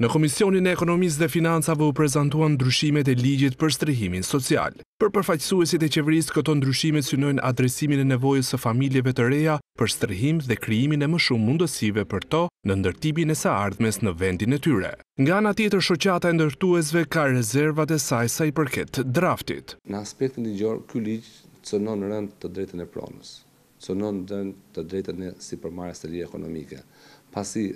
Në Komisionin e Ekonomisë dhe Financave u prezentuan ndryshimet e ligjit për strehimin social. Për përfaqësuesit e qeverisë, këto ndryshime synojnë adresimin e nevojës së familjeve të reja për strehim dhe krijimin e më shumë mundësive për to në ndërtimin e së ardhmes në vendin e tyre. Nga ana tjetër, shoqata e ndërtuesve ka rezervat e saj sa i përket draftit. Në aspektin ligjor, ky ligj cënon rënd të drejtën e pronës, cënon rënd të drejtën e sipërmarrjes së lirë ekonomike. Pasi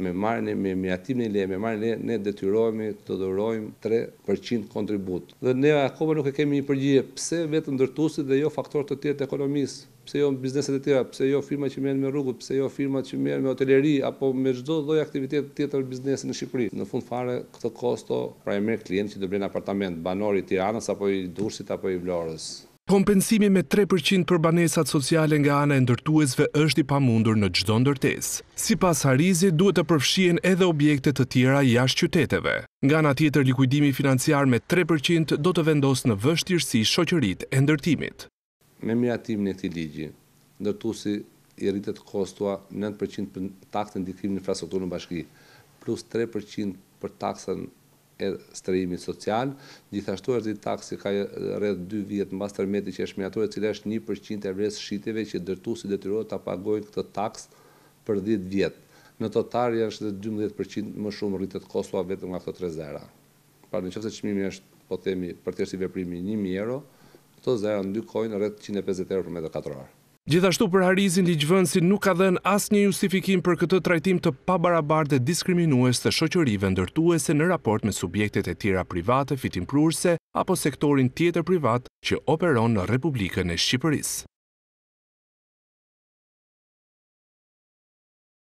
me marrëni, me atim një leje, me marrëni leje, ne detyrojme të dhurojmë 3% kontribut. Dhe ne akoma nuk e kemi një përgjigje pse vetëm ndërtuesit dhe jo faktorët të tjerë të ekonomisë pse jo bizneset e tjera, pse jo firma që merren me rrugut, pse jo firma që merren me hoteleri apo me çdo lloj aktivitet tjetër biznesi në Shqipëri. Në fund fare këtë kosto pra e merr klienti që do blen apartament banor i Tiranës apo i Durrësit apo i Vlorës. Kompensimi me 3% për banesat sociale nga anë e ndërtuesve është i pamundur në gjdo ndërtes. Si pas Harizi, duhet të përfshien edhe objekte të tjera jashtë qyteteve. Nga në tjetër likuidimi financiar me 3% do të vendosë në vështirësi shoqërit e ndërtimit. Me miratimin e këti ligji, ndërtuesi i rritet kostua 9% për taktë në ndikrim në frasoturë në bashki, plus 3% për taktë e strejimi social, gjithashtu është ditë taksi ka rrëdhë dy vjetë në bas tërmeti që e shmiatur e cilë është 1% e vresë shiteve që dërtu si detyrojë të apagojnë këtë taks për 10 vjetë. Në totar është dhe 12% më shumë rritët kosua vetë nga këto 3 zera. Parë në qëfëse qëmimi është, po temi, për tërsi veprimi 1.000 euro, këtë zera në dy kojnë rrëdhë 150 euro për metër katërarë. Gjithashtu për Harizin Ligjvënsi nuk ka dhenë asë një justifikim për këtë trajtim të pabarabar dhe diskriminues të shoqërive ndërtuese në raport me subjektet e tjera private, fitim prurse, apo sektorin tjetër privat që operon në Republikën e Shqipëris.